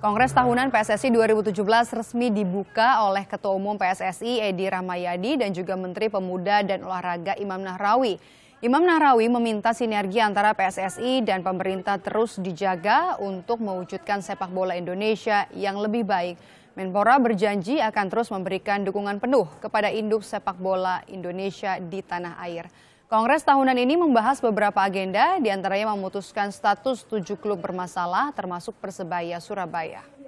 Kongres Tahunan PSSI 2017 resmi dibuka oleh Ketua Umum PSSI Edi Ramayadi dan juga Menteri Pemuda dan Olahraga Imam Nahrawi. Imam Nahrawi meminta sinergi antara PSSI dan pemerintah terus dijaga untuk mewujudkan sepak bola Indonesia yang lebih baik. Menpora berjanji akan terus memberikan dukungan penuh kepada induk sepak bola Indonesia di tanah air. Kongres tahunan ini membahas beberapa agenda, diantaranya memutuskan status tujuh klub bermasalah termasuk Persebaya Surabaya.